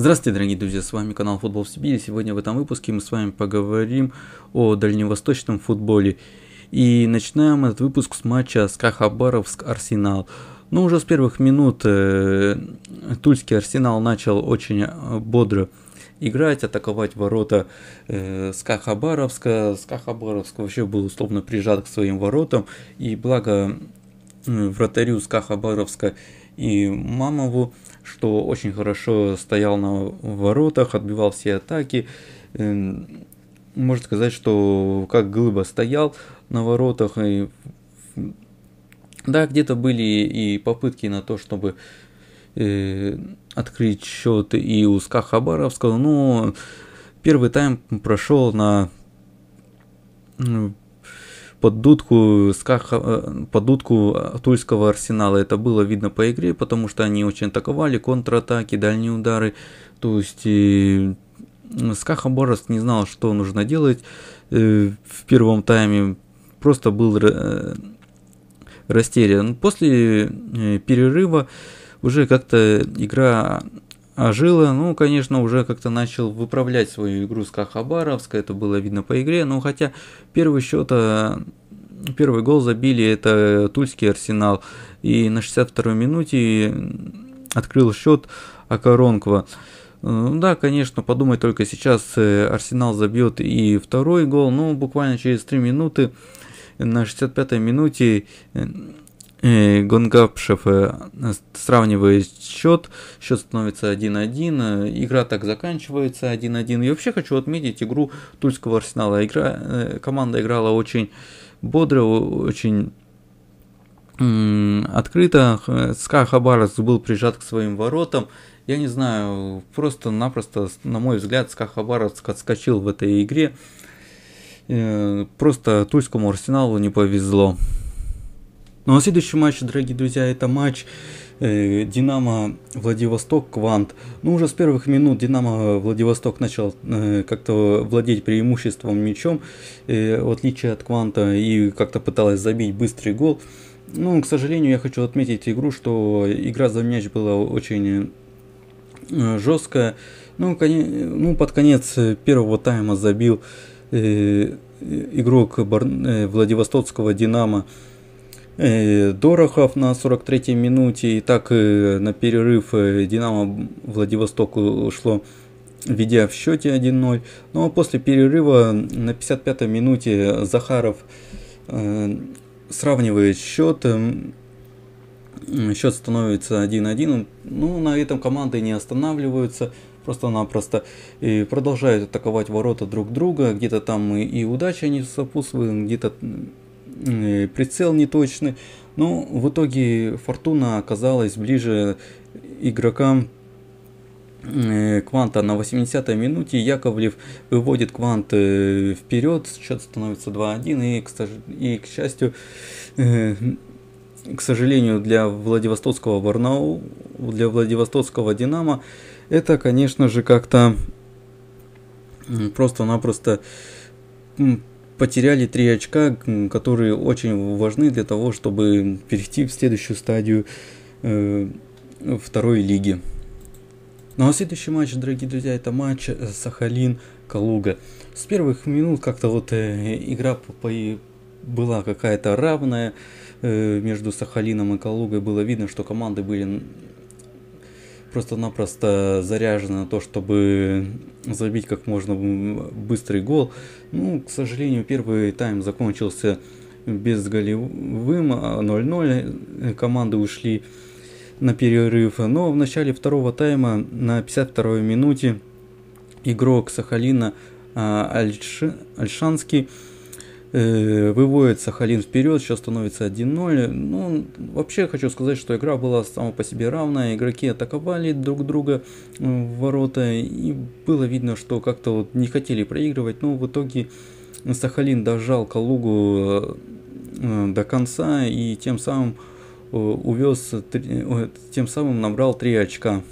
Здравствуйте, дорогие друзья, с вами канал Футбол в Сибири. Сегодня в этом выпуске мы с вами поговорим о дальневосточном футболе. И начинаем этот выпуск с матча скахабаровск арсенал Ну, уже с первых минут э, тульский Арсенал начал очень э, бодро играть, атаковать ворота э, СКА Хабаровска. вообще был условно прижат к своим воротам. И благо э, вратарю Скахабаровска и Мамову, что очень хорошо стоял на воротах, отбивал все атаки. Эм, можно сказать, что как глыба стоял на воротах. И... Да, где-то были и попытки на то, чтобы э, открыть счет и у СКА Хабаровского, но первый тайм прошел на под дудку, э, под дудку Тульского арсенала. Это было видно по игре, потому что они очень атаковали, контратаки, дальние удары. То есть и Скаха Борос не знал, что нужно делать э, в первом тайме. Просто был э, растерян. После перерыва уже как-то игра а Жила, ну, конечно, уже как-то начал выправлять свою игру с Кахабаровска, это было видно по игре, но хотя первый счет, э, первый гол забили, это Тульский Арсенал, и на 62-й минуте открыл счет Акаронкова. Э, да, конечно, подумай только сейчас, э, Арсенал забьет и второй гол, но буквально через 3 минуты на 65-й минуте Э, Гонгапшев э, сравнивает счет, счет становится 1-1, э, игра так заканчивается 1-1. И вообще хочу отметить игру Тульского Арсенала. Игра, команда играла очень бодро, очень открыто. Ска Хабаровс был прижат к своим воротам. Я не знаю, просто-напросто, на мой взгляд, Ска Хабаровс отскочил в этой игре. Просто Тульскому Арсеналу не повезло. Ну а следующий матч, дорогие друзья, это матч э, Динамо Владивосток Квант. Ну уже с первых минут Динамо Владивосток начал э, как-то владеть преимуществом мячом, э, в отличие от Кванта, и как-то пыталась забить быстрый гол. Ну, к сожалению, я хочу отметить игру, что игра за мяч была очень э, жесткая. Ну, кон... ну, под конец первого тайма забил э, игрок Бар... э, Владивостокского Динамо. Э, Дорохов на 43-й минуте. И так э, на перерыв э, Динамо Владивосток ушло ведя в счете 1-0. Но ну, а после перерыва на 55-й минуте Захаров сравнивает счет. Счет становится 1-1. Ну, на этом команды не останавливаются просто-напросто и продолжают атаковать ворота друг друга. Где-то там и, и удача не сопутствует, где-то Э, прицел неточный. Но ну, в итоге Фортуна оказалась ближе игрокам э, Кванта на 80-й минуте. Яковлев выводит Квант э, вперед, счет становится 2-1. И, к, и, к счастью, к сожалению, для Владивостокского Барнау, для Владивостокского Динамо, это, конечно же, как-то просто-напросто потеряли три очка, которые очень важны для того, чтобы перейти в следующую стадию э, второй лиги. Ну а следующий матч, дорогие друзья, это матч э, Сахалин-Калуга. С первых минут как-то вот э, игра по, по, была какая-то равная э, между Сахалином и Калугой. Было видно, что команды были просто-напросто заряжена на то, чтобы забить как можно быстрый гол. Ну, к сожалению, первый тайм закончился без голевым 0-0. А Команды ушли на перерыв. Но в начале второго тайма на 52-й минуте игрок Сахалина а, Альш... Альшанский Э, выводит Сахалин вперед, сейчас становится 1-0. Ну, вообще хочу сказать, что игра была сама по себе равная, игроки атаковали друг друга э, в ворота, и было видно, что как-то вот не хотели проигрывать, но ну, в итоге Сахалин дожал Калугу э, до конца и тем самым увез, тем самым набрал 3 очка.